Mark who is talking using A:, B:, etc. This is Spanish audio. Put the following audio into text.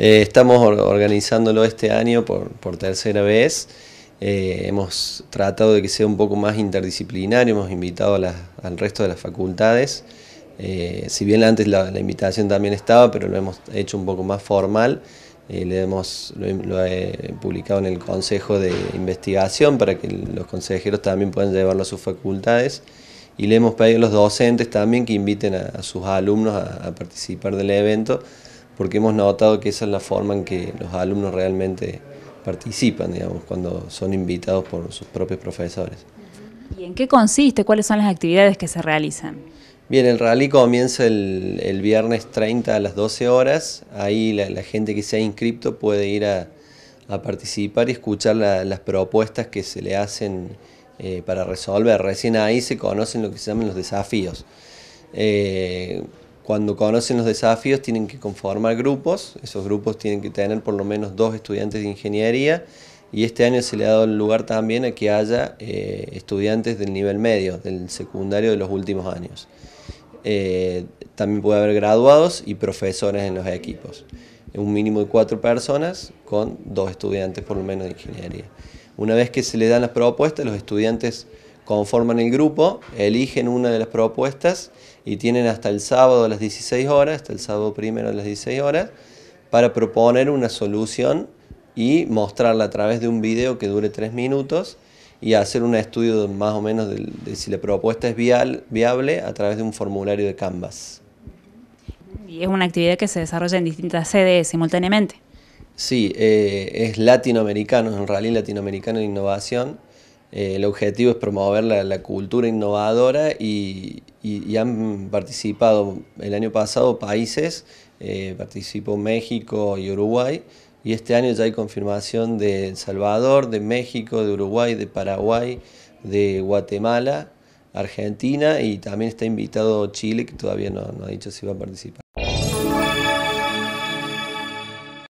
A: Eh, estamos organizándolo este año por, tercera vez. Eh, hemos tratado de que sea un poco más interdisciplinario, hemos invitado al resto de las facultades. Eh, si bien antes la, invitación también estaba, pero lo hemos hecho un poco más formal. lo, hemos, he publicado en el Consejo de Investigación para que los consejeros también puedan llevarlo a sus facultades y le hemos pedido a los docentes también que inviten a, sus alumnos a, participar del evento porque hemos notado que esa es la forma en que los alumnos realmente participan, digamos, cuando son invitados por sus propios profesores.
B: ¿Y en qué consiste? ¿Cuáles son las actividades que se realizan?
A: Bien, el rally comienza el, viernes 30 a las 12 horas. Ahí la, gente que se ha inscrito puede ir a, participar y escuchar las propuestas que se le hacen eh, para resolver. Recién ahí se conocen lo que se llaman los desafíos. Eh, cuando conocen los desafíos tienen que conformar grupos, esos grupos tienen que tener por lo menos dos estudiantes de ingeniería y este año se le ha dado el lugar también a que haya eh, estudiantes del nivel medio, del secundario de los últimos años. Eh, también puede haber graduados y profesores en los equipos. Un mínimo de cuatro personas con dos estudiantes por lo menos de ingeniería. Una vez que se le dan las propuestas, los estudiantes conforman el grupo, eligen una de las propuestas y tienen hasta el sábado a las 16 horas, hasta el sábado primero a las 16 horas, para proponer una solución y mostrarla a través de un video que dure 3 minutos y hacer un estudio más o menos de, si la propuesta es viable a través de un formulario de Canvas.
B: Y es una actividad que se desarrolla en distintas sedes simultáneamente.
A: Sí, eh, es latinoamericano, es un rally latinoamericano de innovación eh, el objetivo es promover la, cultura innovadora y, y, han participado el año pasado países, eh, participó México y Uruguay, y este año ya hay confirmación de El Salvador, de México, de Uruguay, de Paraguay, de Guatemala, Argentina y también está invitado Chile, que todavía no ha dicho si va a participar.